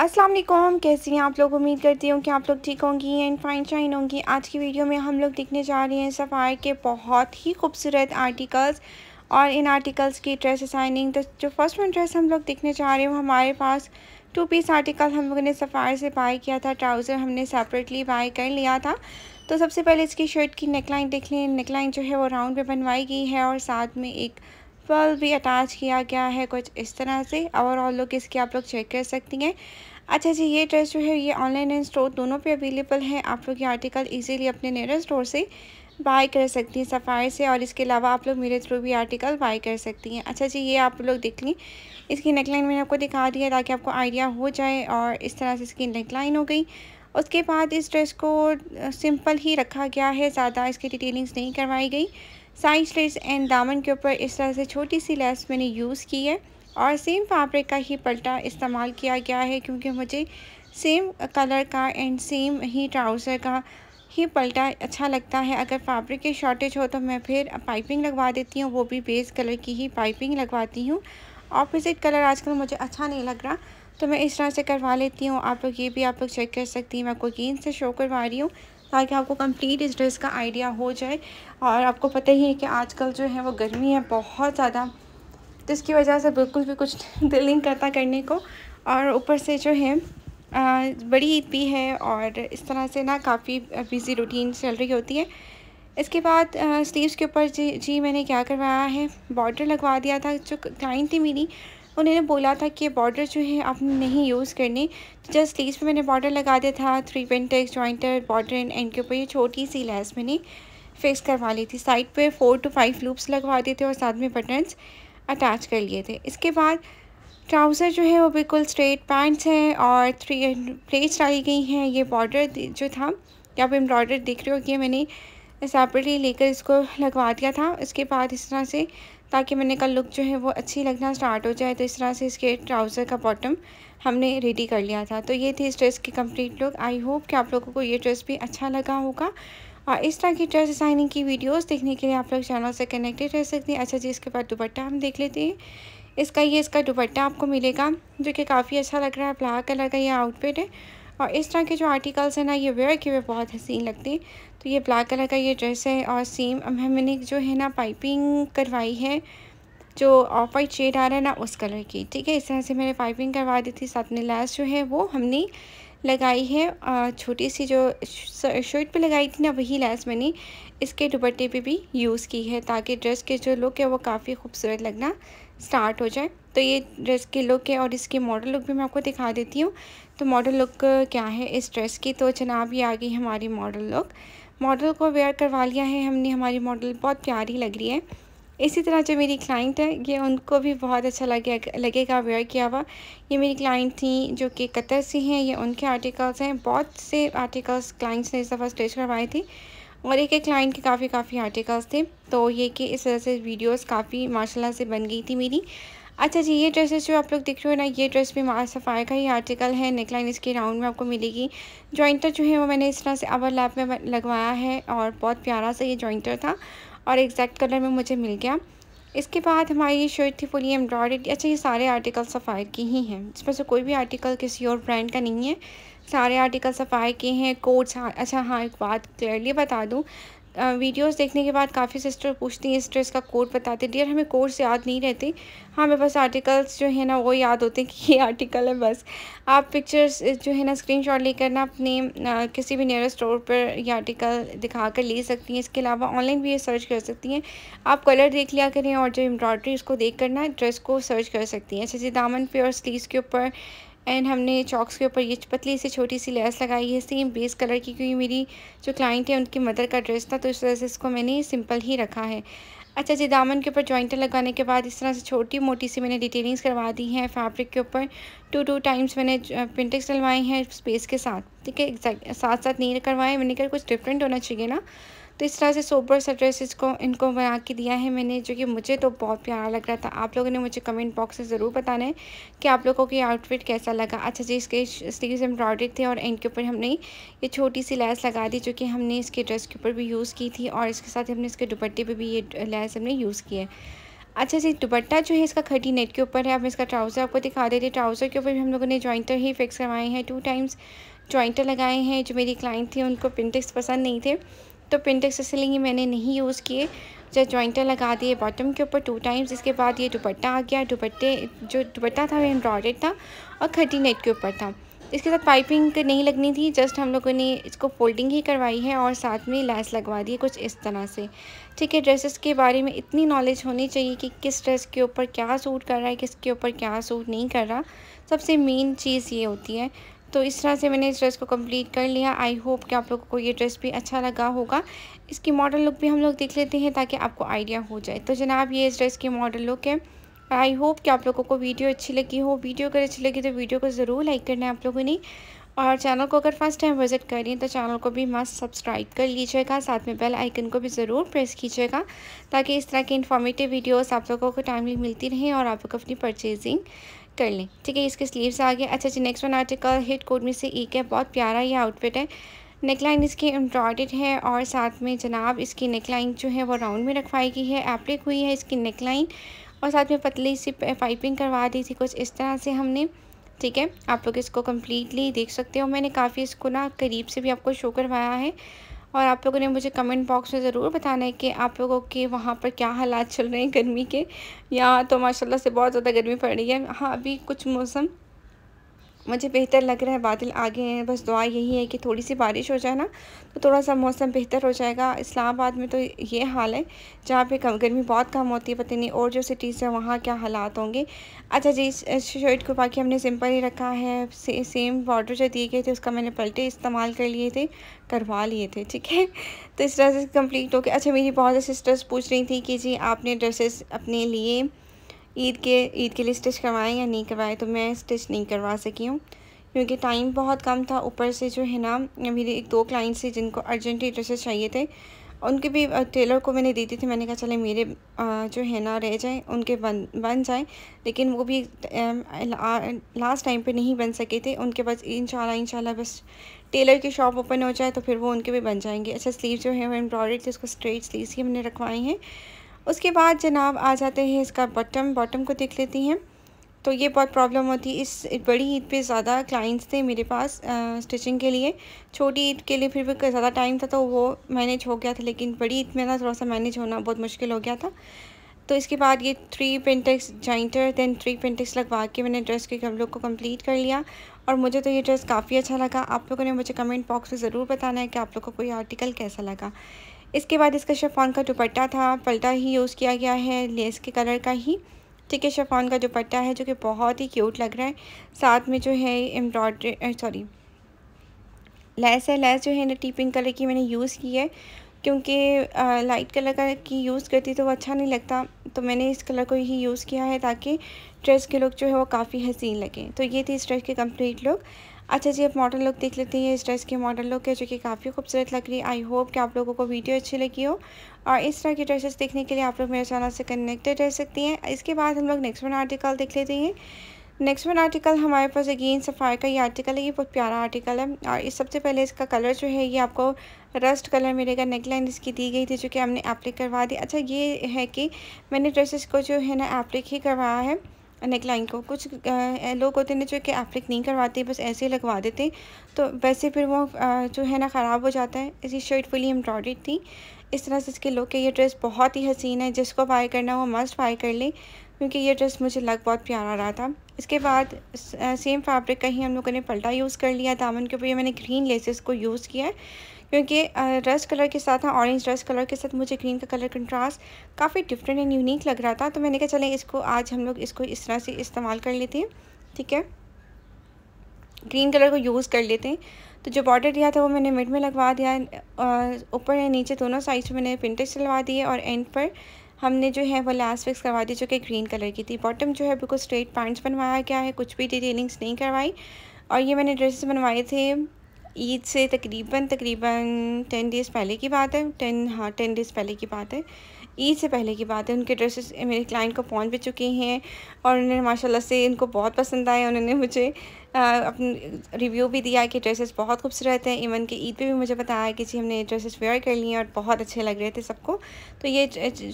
अस्सलाम वालेकुम कैसी हैं आप लोग उम्मीद करती हूँ कि आप लोग ठीक होंगी एंड फाइन शाइन होंगी आज की वीडियो में हम लोग देखने जा रहे हैं सफ़ाई के बहुत ही खूबसूरत आर्टिकल्स और इन आर्टिकल्स की ड्रेस असाइनिंग तो जो फर्स्ट वन ड्रेस हम लोग देखने जा रहे हैं वो हमारे पास टू पीस आर्टिकल हम लोगों ने सफ़ार से बाई किया था ट्राउज़र हमने सेपरेटली बाई कर लिया था तो सबसे पहले इसकी शर्ट की नेकलाइन देख लें नेकलाइन जो है वो राउंड में बनवाई गई है और साथ में एक पल भी अटैच किया गया है कुछ इस तरह से ओवरऑल लुक इसकी आप लोग चेक कर सकती हैं अच्छा जी ये ड्रेस जो है ये ऑनलाइन एंड स्टोर दोनों पे अवेलेबल है आप लोग ये आर्टिकल इजीली अपने नियरेस्ट स्टोर से बाय कर सकती हैं सफ़ाई से और इसके अलावा आप लोग मेरे थ्रू भी आर्टिकल बाय कर सकती हैं अच्छा जी ये आप लोग देख लें इसकी नेकलाइन मैंने आपको दिखा दी है ताकि आपको आइडिया हो जाए और इस तरह से इसकी नेकलाइन हो गई उसके बाद इस ड्रेस को सिंपल ही रखा गया है ज़्यादा इसकी डिटेलिंग्स नहीं करवाई गई साइज लेस एंड दामन के ऊपर इस तरह से छोटी सी लेस मैंने यूज़ की है और सेम फैब्रिक का ही पलटा इस्तेमाल किया गया है क्योंकि मुझे सेम कलर का एंड सेम ही ट्राउज़र का ही पलटा अच्छा लगता है अगर फैब्रिक की शॉर्टेज हो तो मैं फिर पाइपिंग लगवा देती हूँ वो भी बेस कलर की ही पाइपिंग लगवाती हूँ ऑपोजिट कलर आजकल मुझे अच्छा नहीं लग रहा तो मैं इस तरह से करवा लेती हूँ आप लोग ये भी आप लोग चेक कर सकती हैं मैं आपको गेंद से शो करवा रही हूँ ताकि आपको कंप्लीट इस ड्रेस का आइडिया हो जाए और आपको पता ही है कि आजकल जो है वो गर्मी है बहुत ज़्यादा तो इसकी वजह से बिल्कुल भी कुछ दिल नहीं करता करने को और ऊपर से जो है आ, बड़ी ईद भी है और इस तरह से ना काफ़ी बिज़ी रूटीन चल रही होती है इसके बाद स्लीव्स के ऊपर जी जी मैंने क्या करवाया है बॉर्डर लगवा दिया था जो क्लाइंट थी मेरी उन्होंने बोला था कि बॉर्डर जो है आपने नहीं यूज़ करनी तो जस्ट लीज पे मैंने बॉर्डर लगा दिया था three pintucks jointer border and and के ऊपर ये छोटी सी लैस मैंने फिक्स करवा ली थी साइड पे फोर टू फाइव लूप्स लगवा दिए थे और साथ में बटन्स अटैच कर लिए थे इसके बाद ट्राउज़र जो है वो बिल्कुल स्ट्रेट पैंट्स हैं और थ्री प्लेट्स डाली गई हैं ये बॉर्डर जो था या आप एम्ब्रॉयडर देख रहे हो कि मैंने सेपरेटली लेकर इसको लगवा दिया था इसके बाद इस तरह से ताकि मैंने का लुक जो है वो अच्छी लगना स्टार्ट हो जाए तो इस तरह से इसके ट्राउज़र का बॉटम हमने रेडी कर लिया था तो ये थी इस ड्रेस की कंप्लीट लुक आई होप कि आप लोगों को ये ड्रेस भी अच्छा लगा होगा और इस तरह की ड्रेस डिज़ाइनिंग की वीडियोस देखने के लिए आप लोग चैनल से कनेक्टेड रह सकते हैं अच्छा जी इसके बाद दुपट्टा हम देख लेते हैं इसका ये इसका दुपट्टा आपको मिलेगा जो कि काफ़ी अच्छा लग रहा है ब्लैक कलर का ये आउटफिट है और इस तरह के जो आर्टिकल्स हैं ना ये वेयर के हुए बहुत हसीन लगते हैं तो ये ब्लैक कलर का ये ड्रेस है और सेम अब मैंने जो है ना पाइपिंग करवाई है जो ऑफ वाइट शेड आ रहा है ना उस कलर की ठीक है इस तरह से मैंने पाइपिंग करवा दी थी साथ में लैस जो है वो हमने लगाई है छोटी सी जो शर्ट पे लगाई थी ना वही लैस मैंने इसके दुपट्टे पे भी यूज़ की है ताकि ड्रेस के जो लुक है वो काफ़ी खूबसूरत लगना स्टार्ट हो जाए तो ये ड्रेस के लुक है और इसके मॉडल लुक भी मैं आपको दिखा देती हूँ तो मॉडल लुक क्या है इस ड्रेस की तो जनाब ये आ गई हमारी मॉडल लुक मॉडल को वेयर करवा लिया है हमने हमारी मॉडल बहुत प्यारी लग रही है इसी तरह जो मेरी क्लाइंट है ये उनको भी बहुत अच्छा लगे लगेगा वेयर किया हुआ ये मेरी क्लाइंट थी जो कि कतर से हैं ये उनके आर्टिकल्स हैं बहुत से आर्टिकल्स क्लाइंट्स ने इस दफ़ा स्टेच करवाए थे और एक एक क्लाइंट के काफ़ी काफ़ी आर्टिकल्स थे तो ये कि इस तरह से वीडियोस काफ़ी माशाल्लाह से बन गई थी मेरी अच्छा जी ये ड्रेसेस जो आप लोग देख रहे हो ना ये ड्रेस भी मार सफ़ाई का ही आर्टिकल है नेकलाइन इसके राउंड में आपको मिलेगी जॉइंटर जो है वो मैंने इस तरह से अवर लैप में लगवाया है और बहुत प्यारा सा ये जॉइंटर था और एग्जैक्ट कलर में मुझे मिल गया इसके बाद हमारी ये शर्ट थी फुली एम्ब्रॉयडरी अच्छा ये सारे आर्टिकल सफ़ाई की ही हैं इसमें से कोई भी आर्टिकल किसी और ब्रांड का नहीं है सारे आर्टिकल सफ़ाई के हैं कोट्स हाँ, अच्छा हाँ एक बात क्लियरली बता दूँ वीडियोस देखने के बाद काफ़ी सिस्टर पूछती हैं स्ट्रेस का कोड बताते हैं डियर हमें कोर्स याद नहीं रहते हाँ हमें बस आर्टिकल्स जो है ना वो याद होते हैं कि ये आर्टिकल है बस आप पिक्चर्स जो है ना स्क्रीन शॉट लेकर ना अपने किसी भी नियरस्ट स्टोर पर ये आर्टिकल दिखा कर ले सकती हैं इसके अलावा ऑनलाइन भी ये सर्च कर सकती हैं आप कलर देख लिया करें और जो एम्ब्रॉयड्री उसको देख ना ड्रेस को सर्च कर सकती हैं जैसे दामन पे और स्लीव के ऊपर एंड हमने चॉक्स के ऊपर ये पतली से छोटी सी लेस लगाई है सेम बेस कलर की क्योंकि मेरी जो क्लाइंट है उनकी मदर का ड्रेस था तो इस वजह से इसको मैंने सिंपल ही रखा है अच्छा जी दामन के ऊपर जॉइंटर लगाने के बाद इस तरह से छोटी मोटी सी मैंने डिटेलिंग्स करवा दी हैं फैब्रिक के ऊपर टू टू टाइम्स मैंने पिंटेक्स डलवाए हैं स्पेस के साथ ठीक है साथ साथ नहीं करवाए मैंने कर कुछ डिफरेंट होना चाहिए ना तो इस तरह से सोबर सा ड्रेसिस को इनको बना के दिया है मैंने जो कि मुझे तो बहुत प्यारा लग रहा था आप लोगों ने मुझे कमेंट बॉक्स में ज़रूर बताना है कि आप लोगों को ये आउटफिट कैसा लगा अच्छा जी इसके स्लीव्स एम्ब्रॉयड थे और इनके ऊपर हमने ये छोटी सी लैस लगा दी जो कि हमने इसके ड्रेस के ऊपर भी यूज़ की थी और इसके साथ हमने इसके दुपट्टे पर भी ये लैस हमने यूज़ की है अच्छा जी दुपट्टा जो है इसका खटी नेट के ऊपर है अब इसका ट्राउज़र आपको दिखा देते ट्राउज़र के ऊपर भी हम लोगों ने जॉइंटर ही फिक्स करवाए हैं टू टाइम्स जॉइंटर लगाए हैं जो मेरी क्लाइंट थी उनको पिंटिक्स पसंद नहीं थे तो पिंटेक्स एक्सेसरी ही मैंने नहीं यूज़ किए जो जॉइंटर लगा दिए बॉटम के ऊपर टू टाइम्स इसके बाद ये दुपट्टा आ गया दुपट्टे जो दुपट्टा था वो एम्ब्रॉयडेड था और खटी नेट के ऊपर था इसके साथ पाइपिंग नहीं लगनी थी जस्ट हम लोगों ने इसको फोल्डिंग ही करवाई है और साथ में लैस लगवा दी कुछ इस तरह से ठीक है ड्रेसेस के बारे में इतनी नॉलेज होनी चाहिए कि किस ड्रेस के ऊपर क्या सूट कर रहा है किसके ऊपर क्या सूट नहीं कर रहा सबसे मेन चीज़ ये होती है तो इस तरह से मैंने इस ड्रेस को कंप्लीट कर लिया आई होप कि आप लोगों को ये ड्रेस भी अच्छा लगा होगा इसकी मॉडल लुक भी हम लोग देख लेते हैं ताकि आपको आइडिया हो जाए तो जनाब ये इस ड्रेस की मॉडल लुक है आई होप कि आप लोगों को वीडियो अच्छी लगी हो वीडियो अगर अच्छी लगी तो वीडियो को ज़रूर लाइक करना है आप लोगों ने और चैनल को अगर फर्स्ट टाइम विजिट करें तो चैनल को भी मस्त सब्सक्राइब कर लीजिएगा साथ में बेल आइकन को भी ज़रूर प्रेस कीजिएगा ताकि इस तरह के इन्फॉर्मेटिव वीडियोस आप लोगों को टाइमली मिलती रहें और आप लोग अपनी परचेजिंग कर लें ठीक है इसके स्लीव्स आ गए अच्छा जी next one article hit code में से एक है बहुत प्यारा ये आउटफिट है नेकलाइन इसकी एम्ब्रॉयड है और साथ में जनाब इसकी नेकलाइन जो है वो राउंड में रखवाई गई है एप्लिक हुई है इसकी नेकलाइन और साथ में पतली सी पाइपिंग करवा दी थी कुछ इस तरह से हमने ठीक है आप लोग इसको कम्प्लीटली देख सकते हो मैंने काफ़ी इसको ना करीब से भी आपको शो करवाया है और आप लोगों ने मुझे कमेंट बॉक्स में ज़रूर बताना है कि आप लोगों के वहाँ पर क्या हालात चल रहे हैं गर्मी के यहाँ तो माशाल्लाह से बहुत ज़्यादा गर्मी पड़ रही है हाँ अभी कुछ मौसम मुझे बेहतर लग रहा है बादल आगे हैं बस दुआ यही है कि थोड़ी सी बारिश हो जाए ना तो थोड़ा सा मौसम बेहतर हो जाएगा इस्लामाबाद में तो ये हाल है जहाँ पे कम गर्मी बहुत कम होती है पता नहीं और जो सिटीज़ हैं वहाँ क्या हालात होंगे अच्छा जी इस शर्ट को बाकी हमने सिंपल ही रखा है से, सेम बॉर्डर जो दिए गए थे उसका मैंने पलटे इस्तेमाल कर लिए थे करवा लिए थे ठीक है तो इस तरह से कम्प्लीट हो गया अच्छा मेरी बहुत सिस्टर्स पूछ रही थी कि जी आपने ड्रेसेस अपने लिए ईद के ईद के लिए स्टिच करवाएं या नहीं करवाएं तो मैं स्टिच नहीं करवा सकी हूँ क्योंकि टाइम बहुत कम था ऊपर से जो है ना मेरे एक दो क्लाइंट्स थे जिनको अर्जेंटली ड्रेसेस चाहिए थे उनके भी टेलर को मैंने दे दी थी मैंने कहा चले मेरे जो है ना रह जाए उनके बन बन जाए लेकिन वो भी लास्ट टाइम पे नहीं बन सके थे उनके पास इंशाल्लाह इंशाल्लाह बस टेलर की शॉप ओपन हो जाए तो फिर वो उनके भी बन जाएंगे अच्छा स्लीव जो है वो एम्ब्रॉयडरी थे उसको स्ट्रेट स्लीव्स ही हमने रखवाए हैं उसके बाद जनाब आ जाते हैं इसका बॉटम बॉटम को देख लेती हैं तो ये बहुत प्रॉब्लम होती है इस बड़ी ईद पे ज़्यादा क्लाइंट्स थे मेरे पास आ, स्टिचिंग के लिए छोटी ईद के लिए फिर भी ज़्यादा टाइम था तो वो मैनेज हो गया था लेकिन बड़ी ईद में ना थोड़ा सा मैनेज होना बहुत मुश्किल हो गया था तो इसके बाद ये three pintucks jointer then three pintucks लगवा के मैंने ड्रेस के हम लोग को कंप्लीट कर लिया और मुझे तो ये ड्रेस काफ़ी अच्छा लगा आप लोगों ने मुझे कमेंट बॉक्स में ज़रूर बताना है कि आप लोग को कोई आर्टिकल कैसा लगा इसके बाद इसका शेफान का दुपट्टा था पलटा ही यूज़ किया गया है लेस के कलर का ही ठीक है शेफान का दुपट्टा है जो कि बहुत ही क्यूट लग रहा है साथ में जो है एम्ब्रॉयड्री सॉरी लेस है लेस जो है ना टी पिंक कलर की मैंने यूज़ की है क्योंकि लाइट कलर का की यूज़ करती तो वो अच्छा नहीं लगता तो मैंने इस कलर को ही यूज़ किया है ताकि ड्रेस के लुक जो है वो काफ़ी हसीन लगे तो ये थी इस ड्रेस के कंप्लीट लुक अच्छा जी अब मॉडल लुक देख लेते हैं ये इस ड्रेस की मॉडल लुक है जो कि काफ़ी खूबसूरत लग रही है आई होप कि आप लोगों को वीडियो अच्छी लगी हो और इस तरह की ड्रेसेस देखने के लिए आप लोग मेरे चैनल से कनेक्टेड रह सकती हैं इसके बाद हम लोग नेक्स्ट वन आर्टिकल देख लेते हैं नेक्स्ट वन आर्टिकल हमारे पास अगेन सफ़ाई का ये आर्टिकल है ये बहुत प्यारा आर्टिकल है और इस सबसे पहले इसका कलर जो है ये आपको रस्ट कलर मिलेगा नेकलाइन इसकी दी गई थी जो कि हमने एप्लिक करवा दी अच्छा ये है कि मैंने ड्रेसेस को जो है ना एप्लिक ही करवाया है नेकलाइन को कुछ लोग होते हैं जो कि एप्लिक नहीं करवाते बस ऐसे ही लगवा देते तो वैसे फिर वो जो है ना ख़राब हो जाता है इसी शर्ट फुली एम्ब्रॉयड थी इस तरह से इसके लोग के ये ड्रेस बहुत ही हसीन है जिसको बाय करना वो मस्ट बाय कर ले क्योंकि ये ड्रेस मुझे लग बहुत प्यारा रहा था इसके बाद सेम फैब्रिक का ही हम लोगों ने पलटा यूज़ कर लिया दामन के ऊपर मैंने ग्रीन लेसेस को यूज़ किया है क्योंकि रस कलर के साथ ना ऑरेंज रस कलर के साथ मुझे ग्रीन का कलर कंट्रास्ट काफ़ी डिफरेंट एंड यूनिक लग रहा था तो मैंने कहा चलें इसको आज हम लोग इसको इस तरह से इस्तेमाल कर लेते हैं ठीक है ग्रीन कलर को यूज़ कर लेते हैं तो जो बॉर्डर दिया था वो मैंने मिड में लगवा दिया ऊपर या नीचे दोनों साइड मैंने पिंटेक्स लगवा दिए और एंड पर हमने जो है वो लास्ट फिक्स करवा दी जो कि ग्रीन कलर की थी बॉटम जो है बिल्कुल स्ट्रेट पैंट्स बनवाया गया है कुछ भी डिटेलिंग्स नहीं करवाई और ये मैंने ड्रेसेस बनवाए थे ईद से तकरीबन तकरीबन टेन डेज़ पहले की बात है टेन हाँ टेन डेज़ पहले की बात है ईद से पहले की बात है उनके ड्रेसेस मेरे क्लाइंट को पहुंच भी चुके हैं और उन्होंने माशाल्लाह से इनको बहुत पसंद आए उन्होंने मुझे अपने रिव्यू भी दिया है कि ड्रेसेस बहुत खूबसूरत हैं इवन कि ईद पे भी मुझे बताया कि जी हमने ड्रेसेस वेयर कर लिए और बहुत अच्छे लग रहे थे सबको तो ये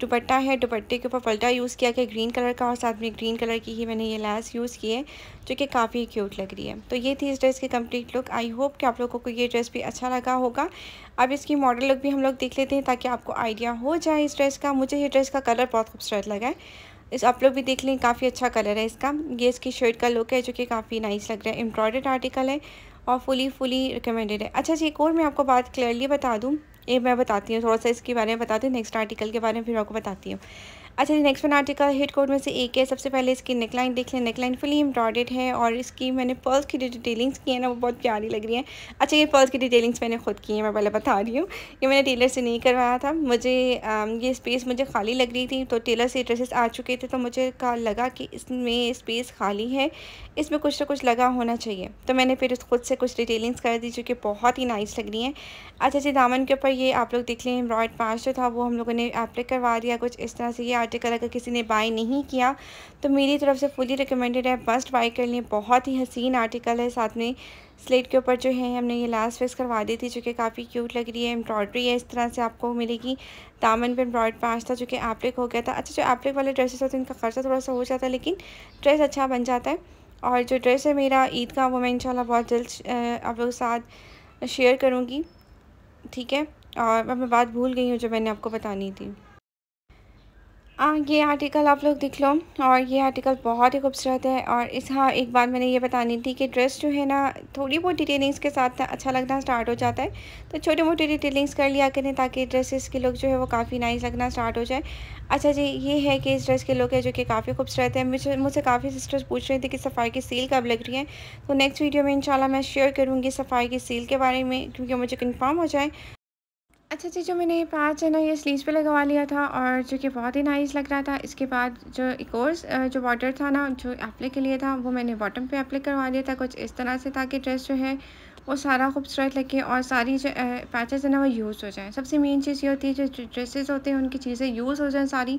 दुपट्टा है दुपट्टे के ऊपर पलटा यूज़ किया गया ग्रीन कलर का और साथ में ग्रीन कलर की ही मैंने ये लैस यूज़ की है जो कि काफ़ी क्यूट लग रही है तो ये थी इस ड्रेस की कंप्लीट लुक आई होप कि आप लोगों को ये ड्रेस भी अच्छा लगा होगा अब इसकी मॉडल लुक भी हम लोग देख लेते हैं ताकि आपको आइडिया हो जाए इस ड्रेस का मुझे ये ड्रेस का कलर बहुत खूबसूरत लगा है इस आप लोग भी देख लें काफ़ी अच्छा कलर है इसका ये इसकी शर्ट का लुक है जो कि काफ़ी नाइस लग रहा है एम्ब्रॉयडेड आर्टिकल है और फुली फुली रिकमेंडेड है अच्छा जी एक और मैं आपको बात क्लियरली बता दूँ ये मैं बताती हूँ थोड़ा सा इसके बारे में बताती हूँ नेक्स्ट आर्टिकल के बारे में फिर आपको बताती हूँ अच्छा जी next one article head code में से एक है सबसे पहले इसकी नेकलाइन देख लें नेकलाइन फुली एम्ब्रॉडेड है और इसकी मैंने पर्ल्स की जो डिटेलिंग्स की है ना वो बहुत प्यारी लग रही है अच्छा ये पर्ल्स की डिटेलिंग्स मैंने खुद की है मैं पहले बता रही हूँ ये मैंने टेलर से नहीं करवाया था मुझे ये स्पेस मुझे खाली लग रही थी तो टेलर से ड्रेसेस आ चुके थे तो मुझे कहा लगा कि इसमें स्पेस खाली है इसमें कुछ ना कुछ लगा होना चाहिए तो मैंने फिर खुद से कुछ डिटेलिंग्स कर दी जो कि बहुत ही नाइस लग रही हैं अच्छा जी दामन के ऊपर ये आप लोग देख लें एम्ब्रॉयड पाँच जो था वो हम लोगों ने एप्लिक करवा दिया कुछ इस तरह से ये आर्टिकल अगर किसी ने बाई नहीं किया तो मेरी तरफ से फुली रिकमेंडेड है मस्ट बाई कर लिए बहुत ही हसीन आर्टिकल है साथ में स्लेट के ऊपर जो है हमने ये लास्ट फेस करवा दी थी जो कि काफ़ी क्यूट लग रही है एम्ब्रॉयडरी है इस तरह से आपको मिलेगी दामन पे एम्ब्रॉयड पाँच था जो कि एप्लिक हो गया था अच्छा जो एप्लिक वाले ड्रेसेस होते हैं इनका खर्चा थोड़ा सा हो जाता है लेकिन ड्रेस अच्छा बन जाता है और जो ड्रेस है मेरा ईद का वो मैं इंशाल्लाह बहुत जल्द आप लोगों के साथ शेयर करूँगी ठीक है और मैं बात भूल गई हूँ जो मैंने आपको बतानी थी आ, हाँ, ये आर्टिकल आप लोग देख लो और ये आर्टिकल बहुत ही खूबसूरत है और इस हाँ एक बात मैंने ये बतानी थी कि ड्रेस जो है ना थोड़ी बहुत डिटेलिंग्स के साथ अच्छा लगना स्टार्ट हो जाता है तो छोटे मोटे डिटेलिंग्स कर लिया करें ताकि ड्रेसेस के लुक जो है वो काफ़ी नाइस लगना स्टार्ट हो जाए अच्छा जी ये है कि इस ड्रेस के लुक है जो कि काफ़ी खूबसूरत है मुझे मुझसे काफ़ी सिस्टर्स पूछ रहे थे कि सफ़ाई की सील कब लग रही है तो नेक्स्ट वीडियो में इन मैं शेयर करूँगी सफ़ाई की सील के बारे में क्योंकि मुझे कन्फर्म हो जाए अच्छा जी जो मैंने ये पैच है ना ये स्लीज पे लगवा लिया था और जो कि बहुत ही नाइस लग रहा था इसके बाद जो एक और जो बॉर्डर था ना जो एप्ले के लिए था वो मैंने बॉटम पे अप्ले करवा लिया था कुछ इस तरह से ताकि ड्रेस जो है वो सारा खूबसूरत लगे और सारी जो पैचेस है ना वो यूज़ हो जाएँ सबसे मेन चीज़ ये होती है जो ड्रेसेस होते हैं उनकी चीज़ें यूज़ हो जाएँ सारी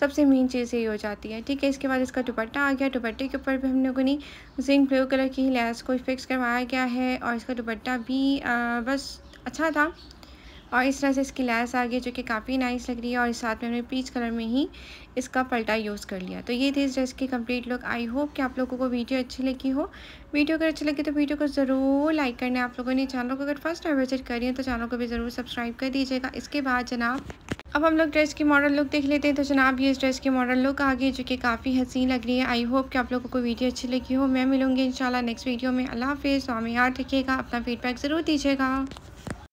सबसे मेन चीज़ यही हो जाती है ठीक है इसके बाद इसका दुपट्टा आ गया दुपट्टे के ऊपर भी हम लोगों ने जिंक ब्लू कलर की लैस को फिक्स करवाया गया है और इसका दुपट्टा भी बस अच्छा था और इस तरह से इसकी लैस आ गई जो कि काफ़ी नाइस लग रही है और साथ में हमने पीच कलर में ही इसका पलटा यूज़ कर लिया तो ये थी इस ड्रेस की कंप्लीट लुक आई होप कि आप लोगों को वीडियो अच्छी लगी हो वीडियो अगर अच्छी लगी तो वीडियो को ज़रूर लाइक करना आप लोगों ने चैनल को अगर फर्स्ट टाइम विजिट है तो चैनल को भी ज़रूर सब्सक्राइब कर दीजिएगा इसके बाद जनाब अब हम लोग ड्रेस की मॉडल लुक देख लेते हैं तो जनाब ये इस ड्रेस की मॉडल लुक आ गई जो कि काफ़ी हसीन लग रही है आई होप कि आप लोगों को वीडियो अच्छी लगी हो मैं मिलूंगी इंशाल्लाह नेक्स्ट वीडियो में अल्लाह हाफिज़ स्वामी यार देखिएगा अपना फीडबैक ज़रूर दीजिएगा